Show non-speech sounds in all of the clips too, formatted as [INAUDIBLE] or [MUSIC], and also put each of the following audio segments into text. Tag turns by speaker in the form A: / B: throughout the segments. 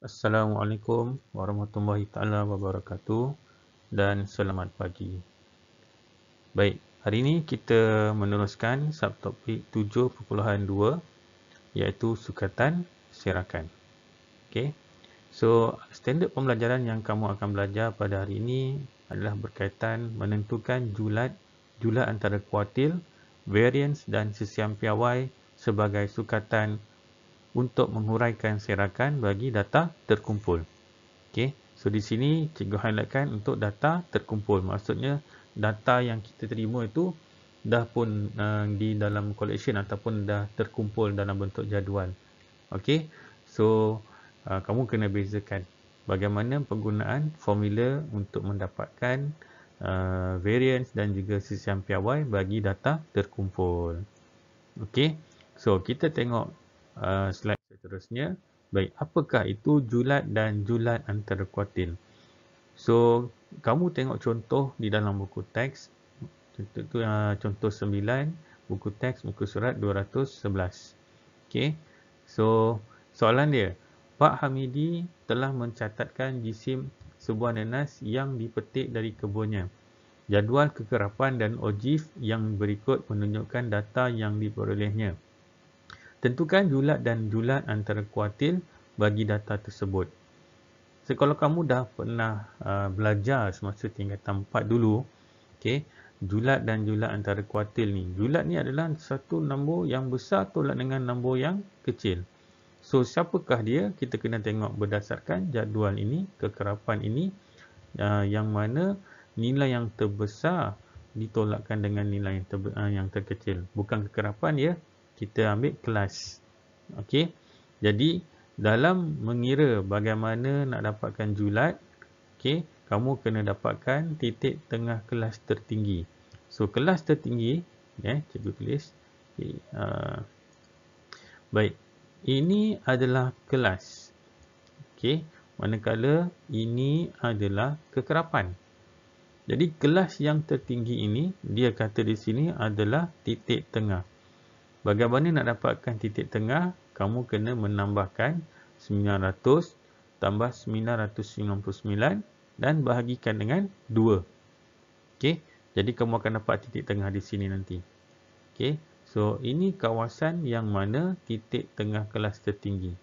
A: Assalamualaikum warahmatullahi taala wabarakatuh dan selamat pagi. Baik, hari ini kita meneruskan subtopik 7.2 iaitu sukatan serakan. Okey. So, standard pembelajaran yang kamu akan belajar pada hari ini adalah berkaitan menentukan julat julat antara kuartil, variance dan sesiam piawai sebagai sukatan untuk menguraikan serakan bagi data terkumpul. Okey, so di sini cikgu highlightkan untuk data terkumpul. Maksudnya data yang kita terima itu dah pun uh, di dalam collection ataupun dah terkumpul dalam bentuk jadual. Okey, so uh, kamu kena bezakan bagaimana penggunaan formula untuk mendapatkan uh, variance dan juga sisian piawai bagi data terkumpul. Okey, so kita tengok Ah, slide seterusnya. Baik, apakah itu julat dan julat antara kuartil? So, kamu tengok contoh di dalam buku teks. Contoh, tu, ah, contoh 9, buku teks, buku surat 211. Okay. So, soalan dia. Pak Hamidi telah mencatatkan jisim sebuah nenas yang dipetik dari kebunnya. Jadual kekerapan dan ojif yang berikut menunjukkan data yang diperolehnya. Tentukan julat dan julat antara kuartil bagi data tersebut. So, kalau kamu dah pernah uh, belajar semasa tingkatan 4 dulu, okay, julat dan julat antara kuartil ni. Julat ni adalah satu nombor yang besar tolak dengan nombor yang kecil. So, siapakah dia? Kita kena tengok berdasarkan jadual ini, kekerapan ini, uh, yang mana nilai yang terbesar ditolakkan dengan nilai yang, ter, uh, yang terkecil. Bukan kekerapan ya, kita ambil kelas. Okey. Jadi dalam mengira bagaimana nak dapatkan julat, okey, kamu kena dapatkan titik tengah kelas tertinggi. So kelas tertinggi, ya, yeah, cikgu tulis. Okey. Uh, baik. Ini adalah kelas. Okey, manakala ini adalah kekerapan. Jadi kelas yang tertinggi ini dia kata di sini adalah titik tengah. Bagaimana nak dapatkan titik tengah? Kamu kena menambahkan 900 tambah 999 dan bahagikan dengan 2. Okey. Jadi kamu akan dapat titik tengah di sini nanti. Okey. So ini kawasan yang mana titik tengah kelas tertinggi.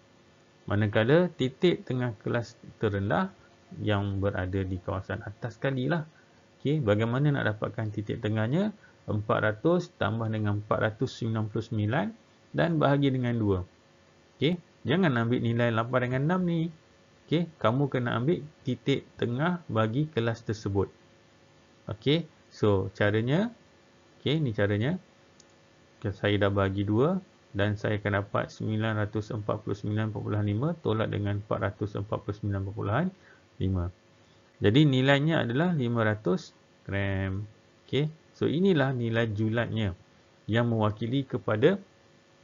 A: Manakala titik tengah kelas terendah yang berada di kawasan atas kali lah. Okey, bagaimana nak dapatkan titik tengahnya? 400 tambah dengan 499 dan bahagi dengan 2. Okey, jangan ambil nilai 8 dengan 6 ni. Okey, kamu kena ambil titik tengah bagi kelas tersebut. Okey, so caranya okey, ni caranya. Saya dah bagi 2 dan saya akan dapat 949.5 tolak dengan 449.5. Jadi nilainya adalah 500 gram. Okey. So inilah nilai julatnya yang mewakili kepada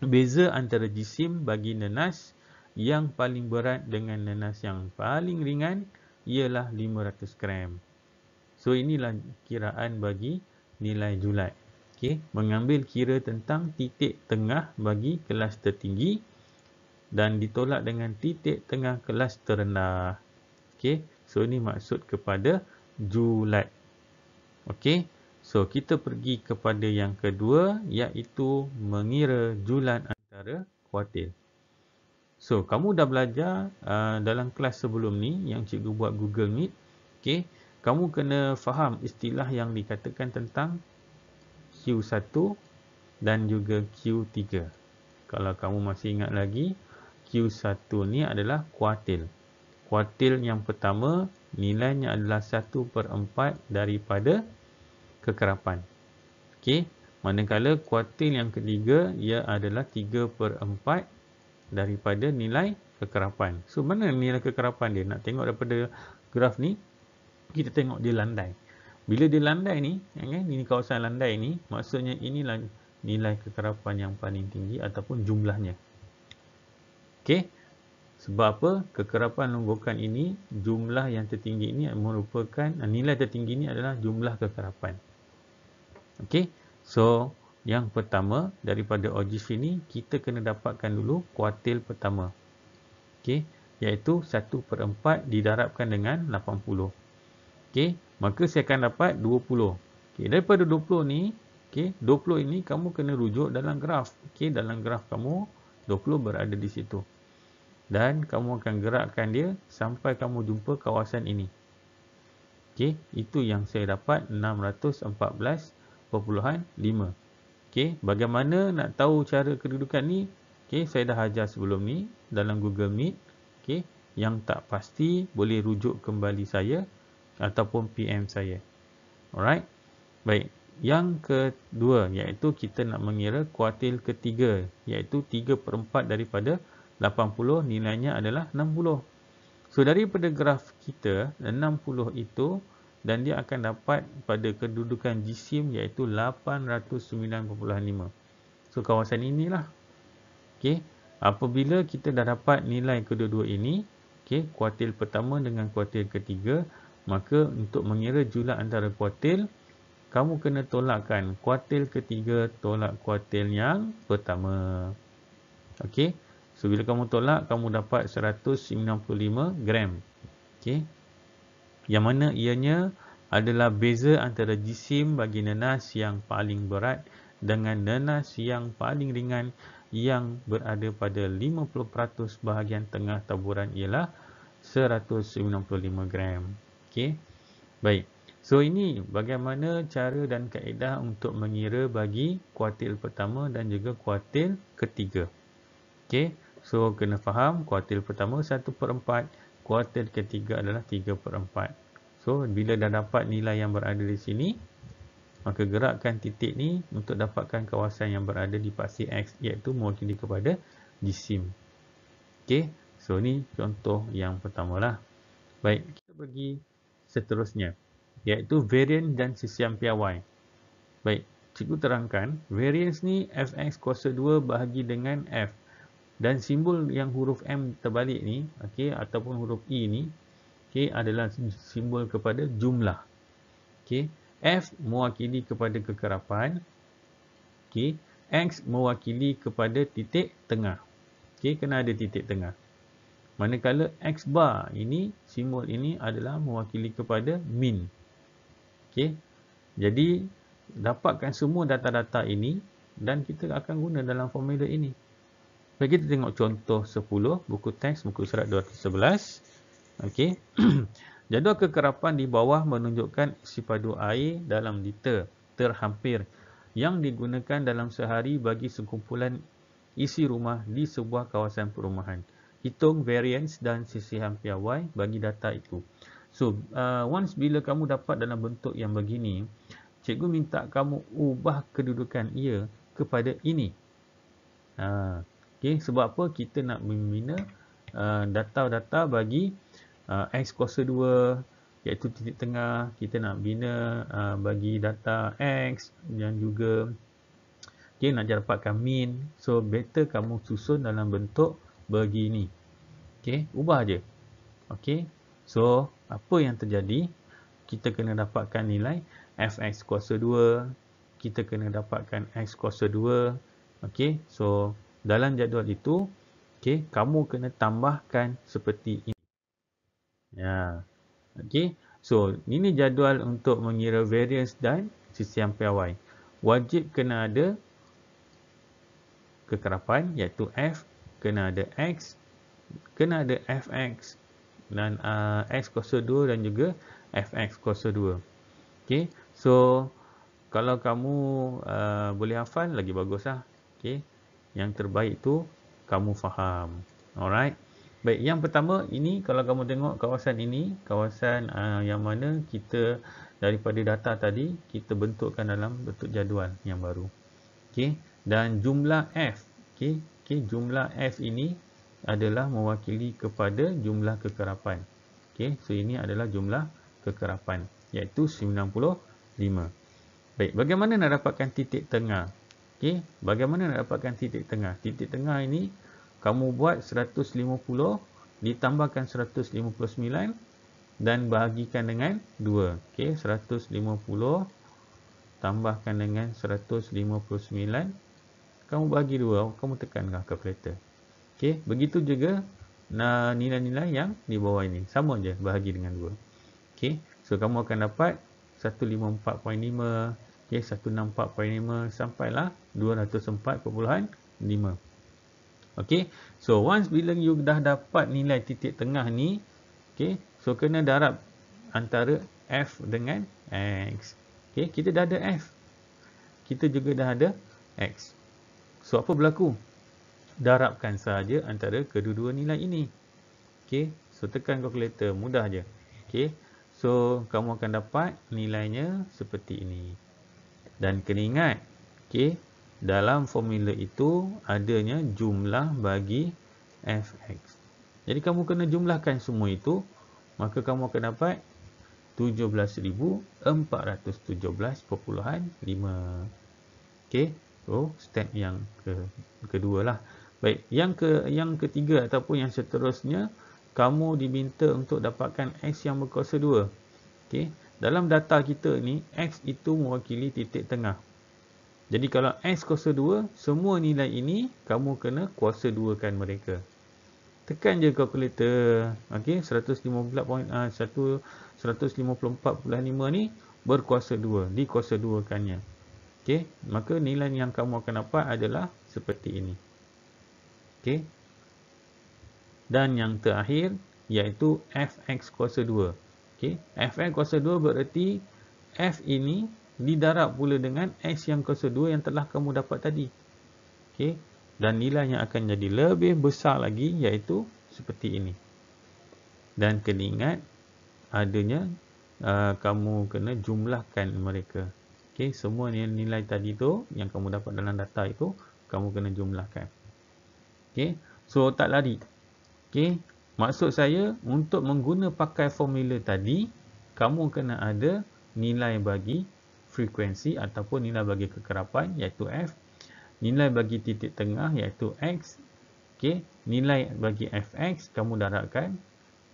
A: beza antara jisim bagi nenas yang paling berat dengan nenas yang paling ringan ialah 500 gram. So inilah kiraan bagi nilai julat. Okay. Mengambil kira tentang titik tengah bagi kelas tertinggi dan ditolak dengan titik tengah kelas terendah. Okay. So ini maksud kepada julat. Okay. So kita pergi kepada yang kedua iaitu mengira julan antara kuartil. So kamu dah belajar uh, dalam kelas sebelum ni yang cikgu buat Google Meet. Okay. Kamu kena faham istilah yang dikatakan tentang Q1 dan juga Q3. Kalau kamu masih ingat lagi, Q1 ni adalah kuartil. Kuartil yang pertama nilainya adalah 1 per 4 daripada kekerapan. Okey, manakala kuartil yang ketiga ia adalah 3/4 daripada nilai kekerapan. So mana nilai kekerapan dia? Nak tengok daripada graf ni, kita tengok dia landai. Bila dia landai ni, okay, ini kawasan landai ni, maksudnya inilah nilai kekerapan yang paling tinggi ataupun jumlahnya. Okey. Sebab apa? Kekerapan longgokan ini, jumlah yang tertinggi ini merupakan, nilai tertinggi ini adalah jumlah kekerapan. Okey. So, yang pertama daripada OGIF ini kita kena dapatkan dulu kuartil pertama. Okey, iaitu 1/4 didarabkan dengan 80. Okey, maka saya akan dapat 20. Okey, daripada 20 ni, okey, 20 ini kamu kena rujuk dalam graf. Okey, dalam graf kamu 20 berada di situ. Dan kamu akan gerakkan dia sampai kamu jumpa kawasan ini. Okey, itu yang saya dapat 614 5. Okay, bagaimana nak tahu cara kedudukan ni? Okay, saya dah ajar sebelum ni dalam Google Meet. Okay, yang tak pasti boleh rujuk kembali saya ataupun PM saya. Alright. Baik. Yang kedua iaitu kita nak mengira kuartil ketiga iaitu 3 per 4 daripada 80 nilainya adalah 60. So daripada graf kita 60 itu dan dia akan dapat pada kedudukan jisim iaitu 809.5 so kawasan inilah Okey. apabila kita dah dapat nilai kedua-dua ini okey, kuartil pertama dengan kuartil ketiga maka untuk mengira jumlah antara kuartil kamu kena tolakkan kuartil ketiga tolak kuartil yang pertama Okey. so bila kamu tolak kamu dapat 195 gram Okey yang mana ianya adalah beza antara jisim bagi nenas yang paling berat dengan nenas yang paling ringan yang berada pada 50% bahagian tengah taburan ialah 195 gram. Okey. Baik. So ini bagaimana cara dan kaedah untuk mengira bagi kuartil pertama dan juga kuartil ketiga. Okey. So kena faham kuartil pertama 1 per 4 Kuartil ketiga adalah 3 per 4. So, bila dah dapat nilai yang berada di sini, maka gerakkan titik ni untuk dapatkan kawasan yang berada di paksi X iaitu mewakili kepada disim. Okay, so ni contoh yang pertama lah. Baik, kita pergi seterusnya iaitu varian dan sisian y. Baik, cikgu terangkan, variance ni fx kuasa 2 bahagi dengan f dan simbol yang huruf M terbalik ni okey ataupun huruf E ni okey adalah simbol kepada jumlah okey F mewakili kepada kekerapan okey X mewakili kepada titik tengah okey kena ada titik tengah manakala X bar ini simbol ini adalah mewakili kepada min okey jadi dapatkan semua data-data ini dan kita akan guna dalam formula ini bagi kita tengok contoh 10 buku teks buku surat 211. Okey. [CLEARS THROAT] Jadual kekerapan di bawah menunjukkan sipadu air dalam liter terhampir yang digunakan dalam sehari bagi sekumpulan isi rumah di sebuah kawasan perumahan. Hitung variance dan sisi hampir Y bagi data itu. So, uh, once bila kamu dapat dalam bentuk yang begini, cikgu minta kamu ubah kedudukan ia kepada ini. Uh. Okay, sebab apa kita nak membina uh, data-data uh, bagi uh, X kuasa 2 iaitu titik tengah. Kita nak bina uh, bagi data X dan juga okay, nak dapatkan min. So better kamu susun dalam bentuk begini. Okay, ubah je. Okay, so apa yang terjadi? Kita kena dapatkan nilai fx kuasa 2. Kita kena dapatkan x kuasa 2. Okay, so dalam jadual itu okey kamu kena tambahkan seperti ini ya okey so ini jadual untuk mengira variance dan sisian PY wajib kena ada kekerapan iaitu f kena ada x kena ada fx dan uh, x kuasa 2 dan juga fx kuasa 2 okey so kalau kamu uh, boleh hafal lagi baguslah okay yang terbaik tu kamu faham. Alright. Baik, yang pertama ini kalau kamu tengok kawasan ini, kawasan uh, yang mana kita daripada data tadi kita bentukkan dalam bentuk jadual yang baru. Okey, dan jumlah F, okey, okay, jumlah F ini adalah mewakili kepada jumlah kekerapan. Okey, so ini adalah jumlah kekerapan iaitu 95. Baik, bagaimana nak dapatkan titik tengah? Okey, bagaimana nak dapatkan titik tengah? Titik tengah ini kamu buat 150 ditambahkan 159 dan bahagikan dengan 2. Okey, 150 tambahkan dengan 159 kamu bagi 2, kamu tekan dengan kalkulator. Okey, begitu juga nilai-nilai yang di bawah ini. Sama je bahagi dengan 2. Okey, so kamu akan dapat 154.5, okay, 164.5 sampailah 204.5 Okey, so once bila you dah dapat nilai titik tengah ni okey, so kena darab antara F dengan X Okey, kita dah ada F kita juga dah ada X so apa berlaku darabkan saja antara kedua-dua nilai ini Okey, so tekan calculator mudah je Okey, so kamu akan dapat nilainya seperti ini dan kena ingat, okay? dalam formula itu adanya jumlah bagi fx. Jadi kamu kena jumlahkan semua itu, maka kamu akan dapat 17417.5. Okay? so step yang ke kedua lah. Baik, yang ke yang ketiga ataupun yang seterusnya kamu diminta untuk dapatkan x yang berkuasa 2. Okay? Dalam data kita ni, X itu mewakili titik tengah. Jadi kalau X kuasa 2, semua nilai ini kamu kena kuasa 2kan mereka. Tekan je calculator. Okey, 154.1 uh, 154.5 ni berkuasa 2, dikuasa 2kannya. Okey, maka nilai yang kamu akan dapat adalah seperti ini. Okey. Dan yang terakhir iaitu fx kuasa 2. Okey, Fn kuasa 2 bererti F ini didarab pula dengan X yang kuasa 2 yang telah kamu dapat tadi. Okey, dan nilainya akan jadi lebih besar lagi iaitu seperti ini. Dan kena ingat adanya uh, kamu kena jumlahkan mereka. Okey, semua nilai, nilai tadi tu yang kamu dapat dalam data itu kamu kena jumlahkan. Okey, so tak lari. Okey, Maksud saya, untuk mengguna pakai formula tadi, kamu kena ada nilai bagi frekuensi ataupun nilai bagi kekerapan iaitu F, nilai bagi titik tengah iaitu X, okay. nilai bagi FX kamu darabkan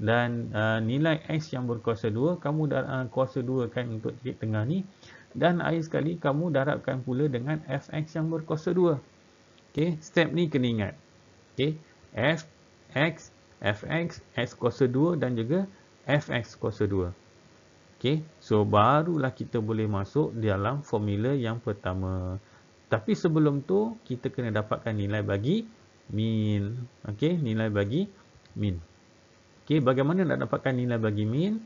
A: dan uh, nilai X yang berkuasa 2, kamu uh, kuasa 2 kan untuk titik tengah ni dan akhir sekali kamu darabkan pula dengan FX yang berkuasa 2. Okay. Step ni kena ingat. Okay. F, X, fx, x kuasa 2 dan juga fx kuasa 2. Okay. So, barulah kita boleh masuk dalam formula yang pertama. Tapi sebelum tu, kita kena dapatkan nilai bagi min. Okay, nilai bagi min. Okay, bagaimana nak dapatkan nilai bagi min?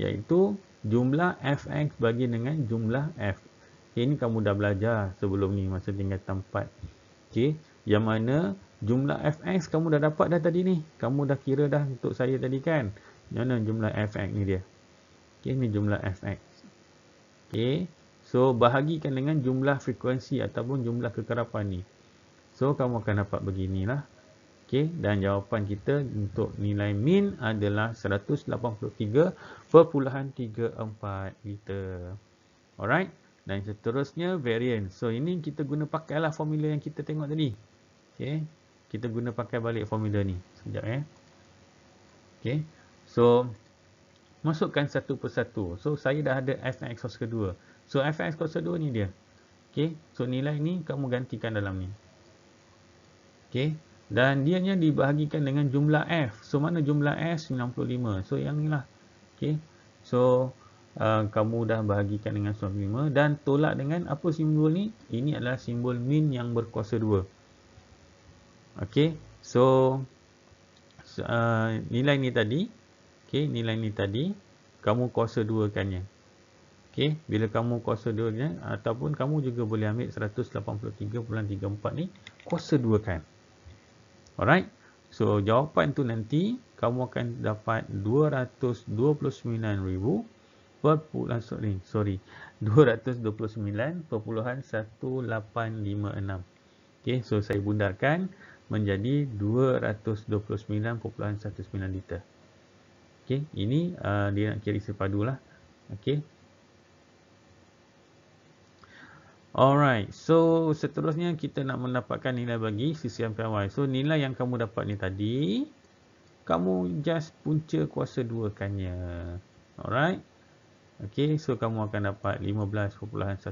A: Iaitu jumlah fx bagi dengan jumlah f. ini kamu dah belajar sebelum ni masa tinggal tempat. Okey, yang mana jumlah fx kamu dah dapat dah tadi ni kamu dah kira dah untuk saya tadi kan mana jumlah fx ni dia Okay, ni jumlah fx Okay, so bahagikan dengan jumlah frekuensi ataupun jumlah kekerapan ni so kamu akan dapat beginilah Okay, dan jawapan kita untuk nilai min adalah 183.34 meter. alright dan seterusnya variance so ini kita guna pakailah formula yang kita tengok tadi Okay kita guna pakai balik formula ni sekejap eh okay, so masukkan satu persatu so saya dah ada fx kos kedua so fx kos kedua ni dia okay. so nilai ni kamu gantikan dalam ni okey dan dia nya dibahagikan dengan jumlah f so mana jumlah s 95 so yang ni lah, okay. so Uh, kamu dah bahagikan dengan 95 dan tolak dengan apa simbol ni? Ini adalah simbol min yang berkuasa Okey. So, so uh, nilai ni tadi, okey, nilai ni tadi kamu kuasa duakannya. Okey, bila kamu kuasa duanya ataupun kamu juga boleh ambil 183.34 ni kuasa duakan. Alright. So, jawapan tu nanti kamu akan dapat 229,000 per pulang, sorry, sorry, 1856. Okey, so saya bundarkan menjadi 229.19 liter. Okey, ini uh, dia nak kira lah. Okey. Alright, so seterusnya kita nak mendapatkan nilai bagi sisian PMY. So, nilai yang kamu dapat ni tadi, kamu just punca kuasa duakannya. Alright. Okay, so kamu akan dapat 15.14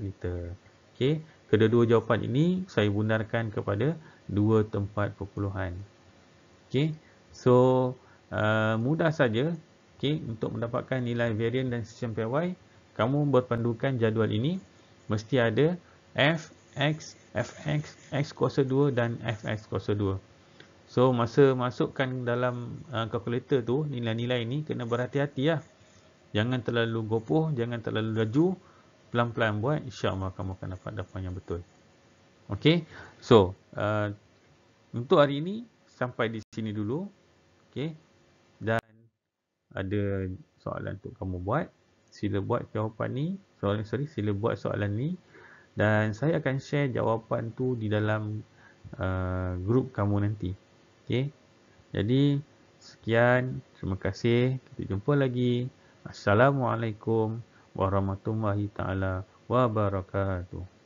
A: liter. Okay, Kedua-dua jawapan ini saya bundarkan kepada dua tempat perpuluhan. Okey. So uh, mudah saja okey untuk mendapatkan nilai varian dan sistem PY kamu berpandukan jadual ini mesti ada f x f x x kuasa 2 dan f x kuasa 2. So masa masukkan dalam kalkulator uh, tu nilai-nilai ini kena berhati hati Ya. Lah. Jangan terlalu gopoh, jangan terlalu laju pelan-pelan buat insya-Allah kamu akan dapat dapuan yang betul. Okey. So, uh, untuk hari ini sampai di sini dulu. Okey. Dan ada soalan untuk kamu buat, sila buat jawapan ni. Sorry, sorry, sila buat soalan ni dan saya akan share jawapan tu di dalam uh, grup kamu nanti. Okey. Jadi sekian, terima kasih. Kita jumpa lagi. Assalamualaikum warahmatullahi taala wabarakatuh.